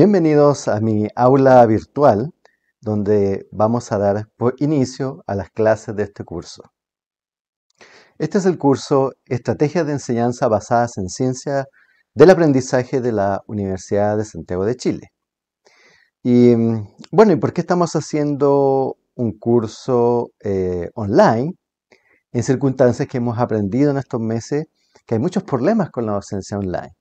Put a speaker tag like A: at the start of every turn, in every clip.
A: Bienvenidos a mi aula virtual, donde vamos a dar inicio a las clases de este curso. Este es el curso Estrategias de Enseñanza Basadas en Ciencia del Aprendizaje de la Universidad de Santiago de Chile. Y mm, bueno, ¿y por qué estamos haciendo un curso eh, online en circunstancias que hemos aprendido en estos meses que hay muchos problemas con la docencia online?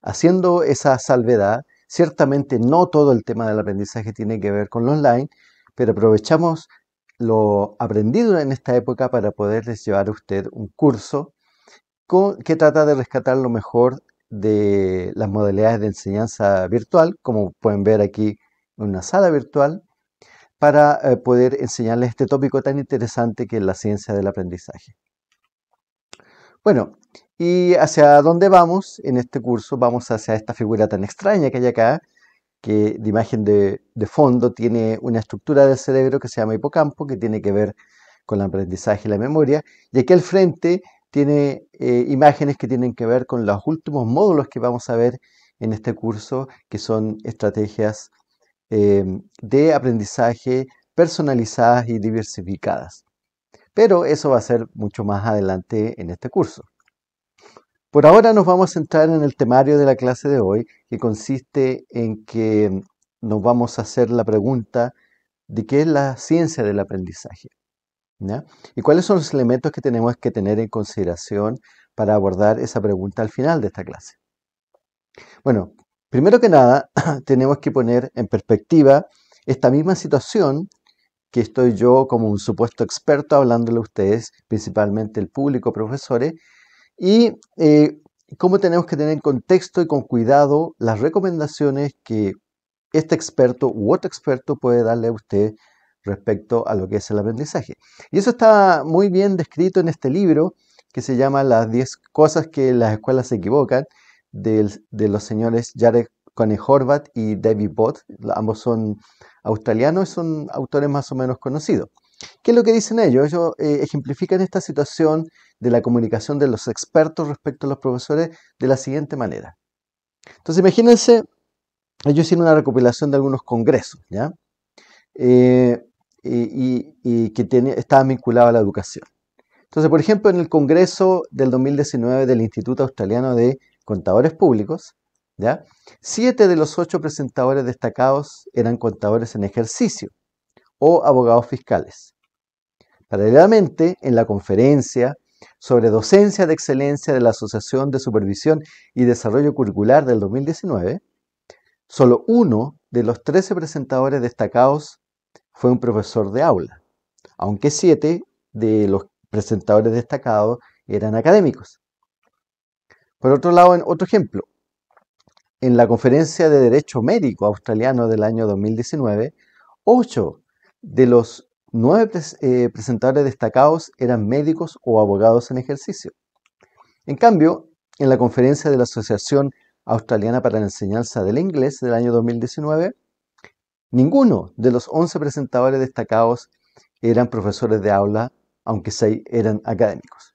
A: Haciendo esa salvedad, Ciertamente no todo el tema del aprendizaje tiene que ver con lo online, pero aprovechamos lo aprendido en esta época para poderles llevar a usted un curso que trata de rescatar lo mejor de las modalidades de enseñanza virtual, como pueden ver aquí en una sala virtual, para eh, poder enseñarles este tópico tan interesante que es la ciencia del aprendizaje. Bueno, ¿y hacia dónde vamos en este curso? Vamos hacia esta figura tan extraña que hay acá, que de imagen de, fondo tiene una estructura del cerebro que se llama hipocampo, que tiene que ver con el aprendizaje y la memoria, y aquí al frente tiene eh, imágenes que tienen que ver con los últimos módulos que vamos a ver en este curso, que son estrategias eh, de aprendizaje personalizadas y diversificadas pero eso va a ser mucho más adelante en este curso. Por ahora nos vamos a centrar en el temario de la clase de hoy, que consiste en que nos vamos a hacer la pregunta de qué es la ciencia del aprendizaje. ¿Y cuáles son los elementos que tenemos que tener en consideración para abordar esa pregunta al final de esta clase? Bueno, primero que nada, tenemos que poner en perspectiva esta misma situación que estoy yo como un supuesto experto hablándole a ustedes, principalmente el público, profesores, y eh, cómo tenemos que tener en contexto y con cuidado las recomendaciones que este experto u otro experto puede darle a usted respecto a lo que es el aprendizaje. Y eso está muy bien descrito en este libro que se llama Las 10 cosas que las escuelas se equivocan de, los señores Jarek. Connie Horvath y David Bott, ambos son australianos y son autores más o menos conocidos. ¿Qué es lo que dicen ellos? Ellos eh, ejemplifican esta situación de la comunicación de los expertos respecto a los profesores de la siguiente manera. Entonces, imagínense, ellos hicieron una recopilación de algunos congresos, ¿ya? Eh, y, que estaban vinculados a la educación. Entonces, por ejemplo, en el congreso del 2019 del Instituto Australiano de Contadores Públicos, ¿ya? Siete de los ocho presentadores destacados eran contadores en ejercicio o abogados fiscales. Paralelamente, en la conferencia sobre docencia de excelencia de la Asociación de Supervisión y Desarrollo Curricular del 2019, solo uno de los 13 presentadores destacados fue un profesor de aula, aunque siete de los presentadores destacados eran académicos. Por otro lado, en otro ejemplo, en la Conferencia de Derecho Médico Australiano del año 2019, ocho de los nueve eh, presentadores destacados eran médicos o abogados en ejercicio. En cambio, en la conferencia de la Asociación Australiana para la Enseñanza del Inglés del año 2019, ninguno de los 11 presentadores destacados eran profesores de aula, aunque seis eran académicos.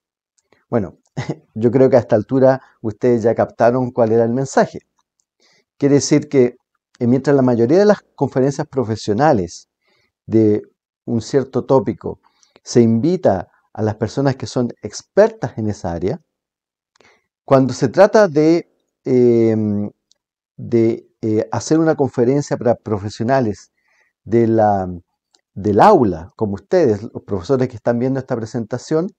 A: Bueno, yo creo que a esta altura ustedes ya captaron cuál era el mensaje. Quiere decir que eh, mientras la mayoría de las conferencias profesionales de un cierto tópico se invita a las personas que son expertas en esa área, cuando se trata de, em, eh, hacer una conferencia para profesionales de la, del aula, como ustedes, los profesores que están viendo esta presentación,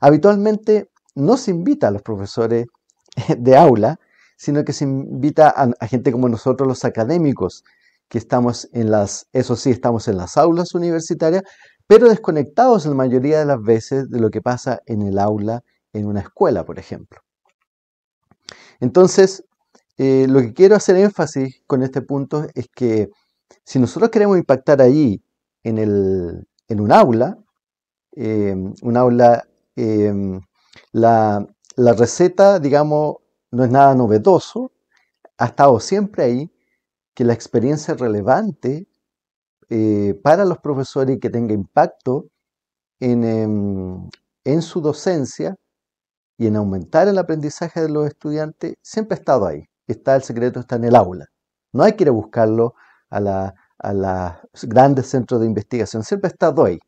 A: habitualmente no se invita a los profesores de aula, sino que se invita a, gente como nosotros los académicos, que estamos en las, eso sí, estamos en las aulas universitarias, pero desconectados la mayoría de las veces de lo que pasa en el aula, en una escuela, por ejemplo. Entonces, eh, lo que quiero hacer énfasis con este punto es que si nosotros queremos impactar allí, en, un aula, eh, un aula, eh, la, la receta, digamos, no es nada novedoso, ha estado siempre ahí, que la experiencia relevante eh, para los profesores y que tenga impacto em, en, su docencia y en aumentar el aprendizaje de los estudiantes, siempre ha estado ahí. Está el secreto, está en el aula. No hay que ir a buscarlo a los grandes centros de investigación, siempre ha estado ahí.